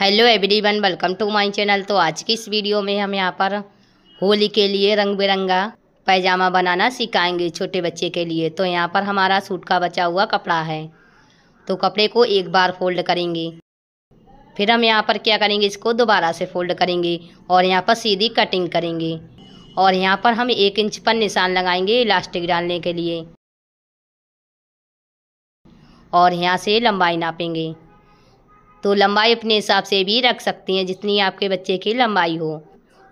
hello everyone welcome to my channel तो आज की इस वीडियो में हम यहाँ पर होली के लिए रंग बिरंगा पैजामा बनाना सिखाएंगे छोटे बच्चे के लिए तो यहाँ पर हमारा सूट का बचा हुआ कपड़ा है तो कपड़े को एक बार फोल्ड करेंगे फिर हम यहाँ पर क्या करेंगे इसको दोबारा से फोल्ड करेंगे और यहाँ पर सीधी कटिंग करेंगे और यहाँ पर हम एक इंच पर निशान लगाएंगे इलास्टिक डालने के लिए और यहाँ से लंबाई नापेंगे तो लंबाई अपने हिसाब से भी रख सकती हैं जितनी आपके बच्चे की लंबाई हो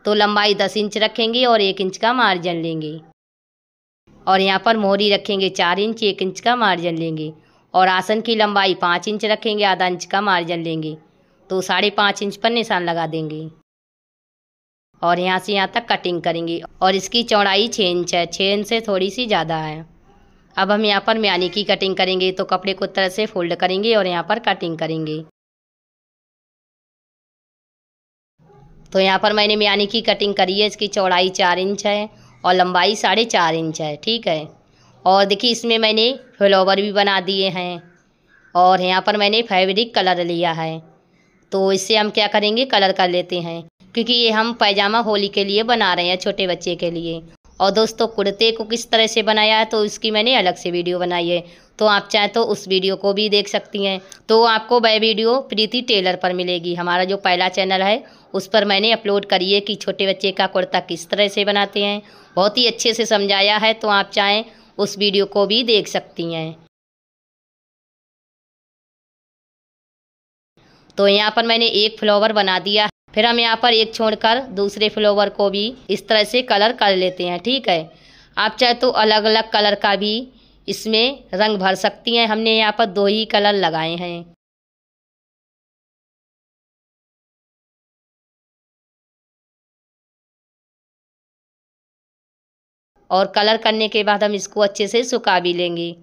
तो लंबाई दस इंच रखेंगे और एक इंच का मार्जिन लेंगे और यहाँ पर मोहरी रखेंगे चार इंच एक इंच का मार्जिन लेंगे और आसन की लंबाई पाँच इंच रखेंगे आधा इंच का मार्जिन लेंगे तो साढ़े पाँच इंच पर निशान लगा देंगे और यहाँ से यहाँ तक कटिंग करेंगे और इसकी चौड़ाई छः इंच है छः इंच से थोड़ी सी ज़्यादा है अब हम यहाँ पर म्यानी की कटिंग करेंगे तो कपड़े को तरह से फोल्ड करेंगे और यहाँ पर कटिंग करेंगे तो यहाँ पर मैंने मियानी की कटिंग करी है इसकी चौड़ाई चार इंच है और लंबाई साढ़े चार इंच है ठीक है और देखिए इसमें मैंने फ्लावर भी बना दिए हैं और यहाँ पर मैंने फैब्रिक कलर लिया है तो इससे हम क्या करेंगे कलर कर लेते हैं क्योंकि ये हम पैजामा होली के लिए बना रहे हैं छोटे बच्चे के लिए और दोस्तों कुर्ते को किस तरह से बनाया है तो उसकी मैंने अलग से वीडियो बनाई है तो आप चाहे तो उस वीडियो को भी देख सकती हैं तो आपको वह वीडियो प्रीति टेलर पर मिलेगी हमारा जो पहला चैनल है उस पर मैंने अपलोड करी है कि छोटे बच्चे का कुर्ता किस तरह से बनाते हैं बहुत ही अच्छे से समझाया है तो आप चाहें उस वीडियो को भी देख सकती हैं तो यहाँ पर मैंने एक फ्लावर बना दिया फिर हम यहाँ पर एक छोड़कर दूसरे फ्लोवर को भी इस तरह से कलर कर लेते हैं ठीक है आप चाहे तो अलग अलग कलर का भी इसमें रंग भर सकती हैं हमने यहाँ पर दो ही कलर लगाए हैं और कलर करने के बाद हम इसको अच्छे से सुखा भी लेंगे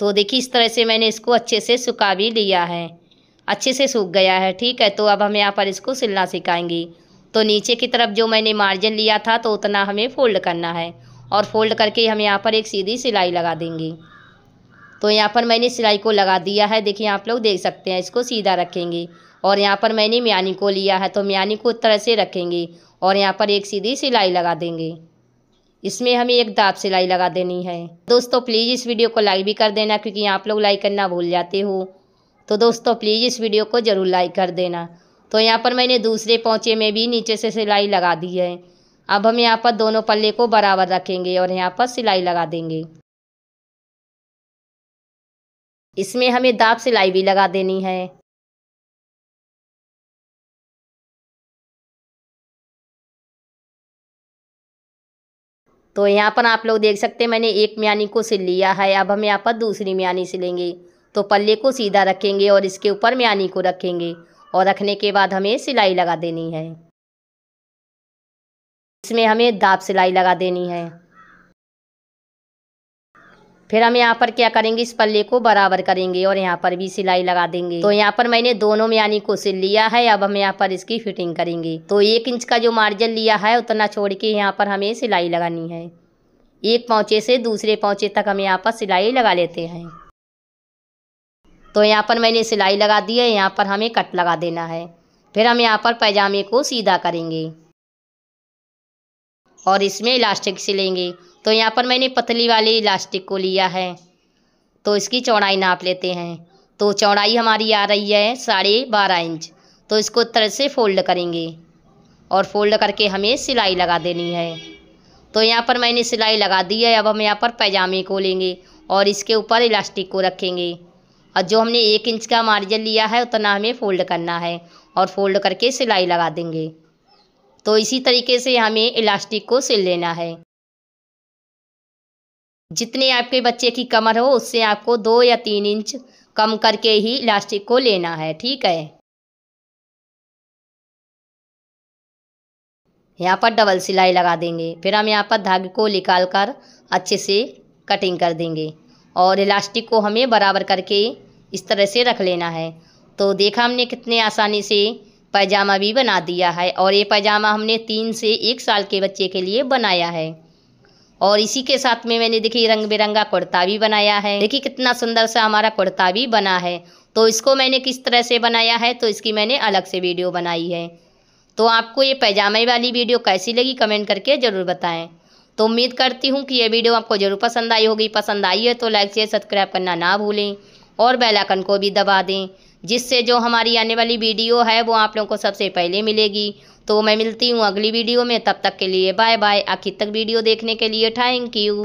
तो देखिए इस तरह से मैंने इसको अच्छे से सुखा भी लिया है अच्छे से सूख गया है ठीक है तो अब हम यहाँ पर इसको सिलना सिखाएंगे तो नीचे की तरफ जो मैंने मार्जिन लिया था तो उतना हमें फोल्ड करना है और फोल्ड करके हम यहाँ पर एक सीधी सिलाई लगा देंगे तो यहाँ पर मैंने सिलाई को लगा दिया है देखिए आप लोग देख सकते हैं इसको सीधा रखेंगे और यहाँ पर मैंने म्यानी को लिया है तो म्यानी को इस तरह से रखेंगे और यहाँ पर एक सीधी सिलाई लगा देंगे इसमें हमें एक दाप सिलाई लगा देनी है दोस्तों प्लीज़ इस वीडियो को लाइक भी कर देना क्योंकि आप लोग लाइक करना भूल जाते हो तो दोस्तों प्लीज़ इस वीडियो को ज़रूर लाइक कर देना तो यहाँ पर मैंने दूसरे पहुँचे में भी नीचे से सिलाई लगा दी है अब हम यहाँ पर दोनों पल्ले को बराबर रखेंगे और यहाँ पर सिलाई लगा देंगे इसमें हमें दाप सिलाई भी लगा देनी है तो यहाँ पर आप लोग देख सकते हैं मैंने एक म्यानी को सिल लिया है अब हम यहाँ पर दूसरी म्यानी सिलेंगे तो पल्ले को सीधा रखेंगे और इसके ऊपर म्यानी को रखेंगे और रखने के बाद हमें सिलाई लगा देनी है इसमें हमें दाब सिलाई लगा देनी है फिर हम यहाँ पर क्या करेंगे इस पल्ले को बराबर करेंगे और यहाँ पर भी सिलाई लगा देंगे तो यहाँ पर मैंने दोनों में यानी को सिल लिया है अब हम यहाँ पर इसकी फिटिंग करेंगे तो एक इंच का जो मार्जिन लिया है उतना छोड़ के यहाँ पर हमें सिलाई लगानी है एक पौचे से दूसरे पौचे तक हम यहाँ पर सिलाई लगा लेते हैं तो यहाँ पर मैंने सिलाई लगा दी है यहाँ पर हमें कट लगा देना है फिर हम यहाँ पर पैजामे को सीधा करेंगे और इसमें इलास्टिक सिलेंगे तो यहाँ पर मैंने पतली वाली इलास्टिक को लिया है तो इसकी चौड़ाई नाप लेते हैं तो चौड़ाई हमारी आ रही है साढ़े बारह इंच तो इसको तरह से फोल्ड करेंगे और फोल्ड करके हमें सिलाई लगा देनी है तो यहाँ पर मैंने सिलाई लगा दी है अब हम यहाँ पर पैजामे को लेंगे और इसके ऊपर इलास्टिक को रखेंगे और जो हमने एक इंच का मार्जिन लिया है उतना हमें फोल्ड करना है और फोल्ड करके सिलाई लगा देंगे तो इसी तरीके से हमें इलास्टिक को सिल लेना है जितने आपके बच्चे की कमर हो उससे आपको दो या तीन इंच कम करके ही इलास्टिक को लेना है ठीक है यहाँ पर डबल सिलाई लगा देंगे फिर हम यहाँ पर धागे को निकाल कर अच्छे से कटिंग कर देंगे और इलास्टिक को हमें बराबर करके इस तरह से रख लेना है तो देखा हमने कितने आसानी से पैजामा भी बना दिया है और ये पैजामा हमने तीन से एक साल के बच्चे के लिए बनाया है और इसी के साथ में मैंने देखिए रंग बिरंगा कुर्ता भी बनाया है देखिए कितना सुंदर सा हमारा कुर्ता भी बना है तो इसको मैंने किस तरह से बनाया है तो इसकी मैंने अलग से वीडियो बनाई है तो आपको ये पैजामे वाली वीडियो कैसी लगी कमेंट करके ज़रूर बताएं तो उम्मीद करती हूँ कि ये वीडियो आपको ज़रूर पसंद आई होगी पसंद आई है तो लाइक शेयर सब्सक्राइब करना ना भूलें और बेल आइकन को भी दबा दें जिससे जो हमारी आने वाली वीडियो है वो आप लोगों को सबसे पहले मिलेगी तो मैं मिलती हूँ अगली वीडियो में तब तक के लिए बाय बाय आखिर तक वीडियो देखने के लिए थैंक यू